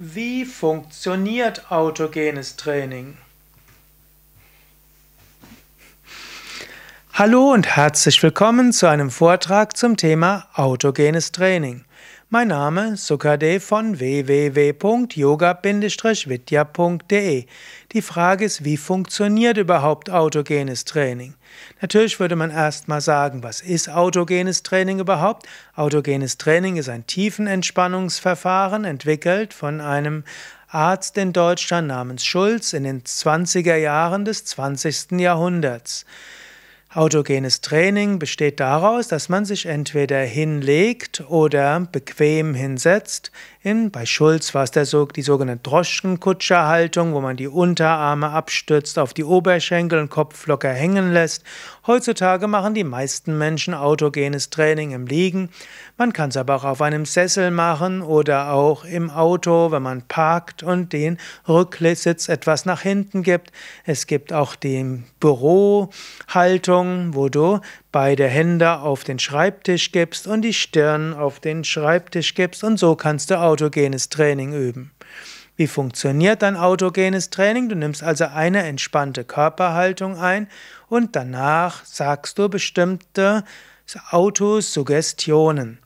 Wie funktioniert autogenes Training? Hallo und herzlich willkommen zu einem Vortrag zum Thema autogenes Training. Mein Name Sukade von www.yoga-vidya.de. Die Frage ist, wie funktioniert überhaupt autogenes Training? Natürlich würde man erstmal sagen, was ist autogenes Training überhaupt? Autogenes Training ist ein Tiefenentspannungsverfahren, entwickelt von einem Arzt in Deutschland namens Schulz in den 20er Jahren des 20. Jahrhunderts. Autogenes Training besteht daraus, dass man sich entweder hinlegt oder bequem hinsetzt, in, bei Schulz war es der, die sogenannte Droschkenkutscherhaltung, wo man die Unterarme abstützt, auf die Oberschenkel und Kopf locker hängen lässt. Heutzutage machen die meisten Menschen autogenes Training im Liegen. Man kann es aber auch auf einem Sessel machen oder auch im Auto, wenn man parkt und den Rücksitz etwas nach hinten gibt. Es gibt auch die Bürohaltung, wo du beide Hände auf den Schreibtisch gibst und die Stirn auf den Schreibtisch gibst und so kannst du autogenes Training üben. Wie funktioniert dein autogenes Training? Du nimmst also eine entspannte Körperhaltung ein und danach sagst du bestimmte Autosuggestionen.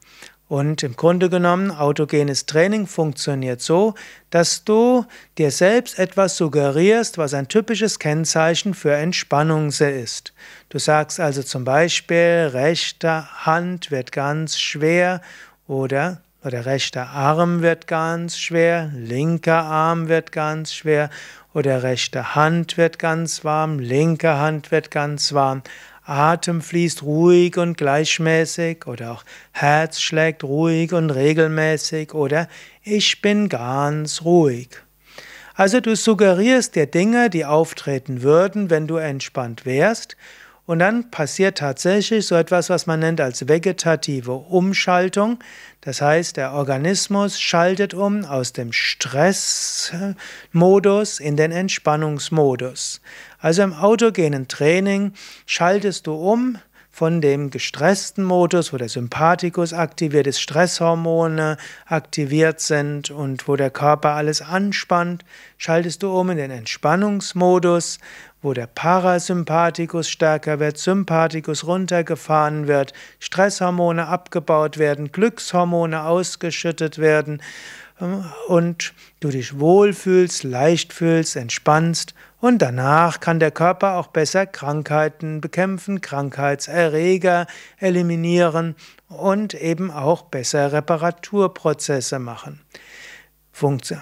Und im Grunde genommen, autogenes Training funktioniert so, dass du dir selbst etwas suggerierst, was ein typisches Kennzeichen für Entspannung ist. Du sagst also zum Beispiel, rechte Hand wird ganz schwer oder oder rechter Arm wird ganz schwer, linker Arm wird ganz schwer oder rechte Hand wird ganz warm, linke Hand wird ganz warm. Atem fließt ruhig und gleichmäßig oder auch Herz schlägt ruhig und regelmäßig oder ich bin ganz ruhig. Also du suggerierst dir Dinge, die auftreten würden, wenn du entspannt wärst und dann passiert tatsächlich so etwas, was man nennt als vegetative Umschaltung. Das heißt, der Organismus schaltet um aus dem Stressmodus in den Entspannungsmodus. Also im autogenen Training schaltest du um von dem gestressten Modus, wo der Sympathikus aktiviert ist, Stresshormone aktiviert sind und wo der Körper alles anspannt, schaltest du um in den Entspannungsmodus, wo der Parasympathikus stärker wird, Sympathikus runtergefahren wird, Stresshormone abgebaut werden, Glückshormone ausgeschüttet werden ähm, und du dich wohlfühlst, leicht fühlst, entspannst und danach kann der Körper auch besser Krankheiten bekämpfen, Krankheitserreger eliminieren und eben auch besser Reparaturprozesse machen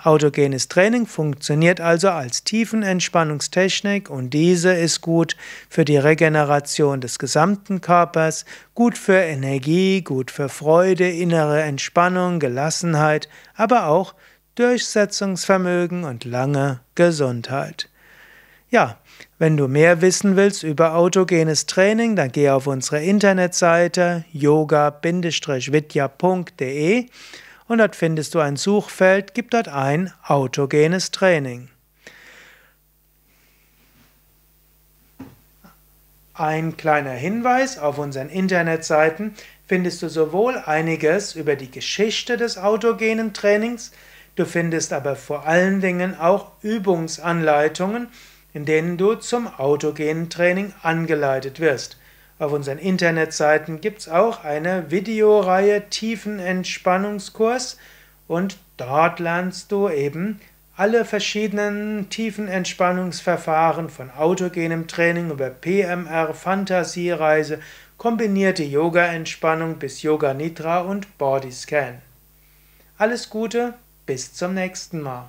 autogenes Training funktioniert also als Tiefenentspannungstechnik und diese ist gut für die Regeneration des gesamten Körpers, gut für Energie, gut für Freude, innere Entspannung, Gelassenheit, aber auch Durchsetzungsvermögen und lange Gesundheit. Ja, wenn du mehr wissen willst über autogenes Training, dann geh auf unsere Internetseite yoga-vidya.de und dort findest du ein Suchfeld, gib dort ein autogenes Training. Ein kleiner Hinweis, auf unseren Internetseiten findest du sowohl einiges über die Geschichte des autogenen Trainings, du findest aber vor allen Dingen auch Übungsanleitungen, in denen du zum autogenen Training angeleitet wirst. Auf unseren Internetseiten gibt es auch eine Videoreihe Tiefenentspannungskurs und dort lernst du eben alle verschiedenen Tiefenentspannungsverfahren von autogenem Training über PMR, Fantasiereise, kombinierte Yoga-Entspannung bis Yoga Nitra und Bodyscan. Alles Gute, bis zum nächsten Mal.